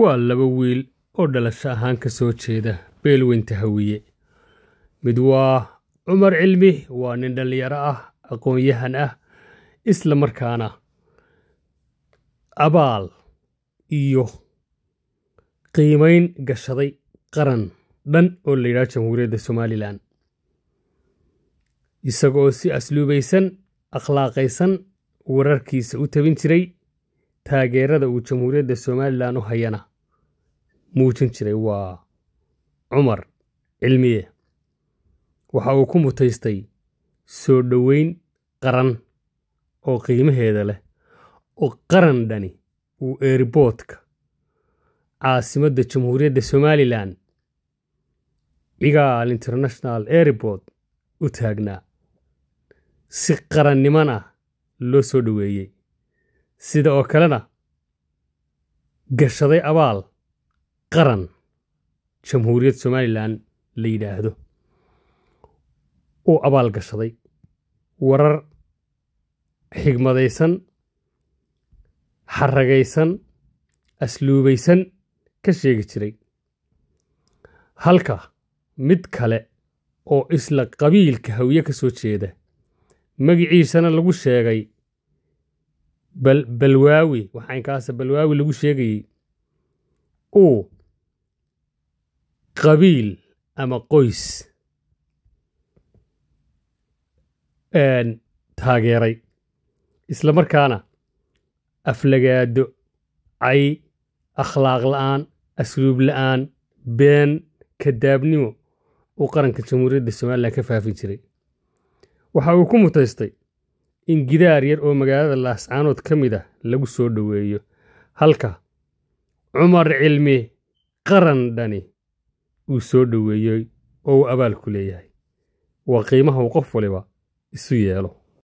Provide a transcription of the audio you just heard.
waa laba wiil oo dhalasho ahaan ka soo jeeda beelweynta hawiye mid waa cumar cilmi waa nin dhallinyaro ah aqoon-yahan ah isla markaana abaal iyo qiimayn gashaday qaran dhan oo la yidhaha jamhuuriyadda somalilan isaga oo si asluubaysan akhlaaqaysan wararkiisa u tabin jiray taageerada uu jamhuuriyadda somalilan u hayana muujin jiray waa cumar cilmiye waxa uu ku mutaystay soo dhoweyn qaran oo qiimaheeda leh oo qaran dhani uu eeribootka caasimadda jamhuuriyadda somalilan igaal international airport u taagnaa si qarannimana loo soo dhoweeyey sida oo kalena gashaday abaal qaran jamhuuriyad somalilan la yidhaahdo uu abaal gashaday warar xigmadaysan xaragaysan asluubaysan ka sheegi jiray halka mid kale oo isla qabiilka hawiye ka soo jeeda magiciisana lagu sheegay balwaawi waxaynkaasa balwaawi lagu sheegayey uu qabiil ama qoys taageeray isla markaana aflagaado cay akhlaaq la'aan asluub la'aan been kadaabnimo uu qaranka jamhuuriyadda somalilan ka faafin jiray waxa uu ku mutaystay in gidaar yar oo magaalada laascaanood ka mid a ah lagu soo dhoweeyo halka cumar cilmi qaran dhani uu soo dhoweeyey oo uu abaalku leeyahay waa qiimaha uu qof waliba isu yeelo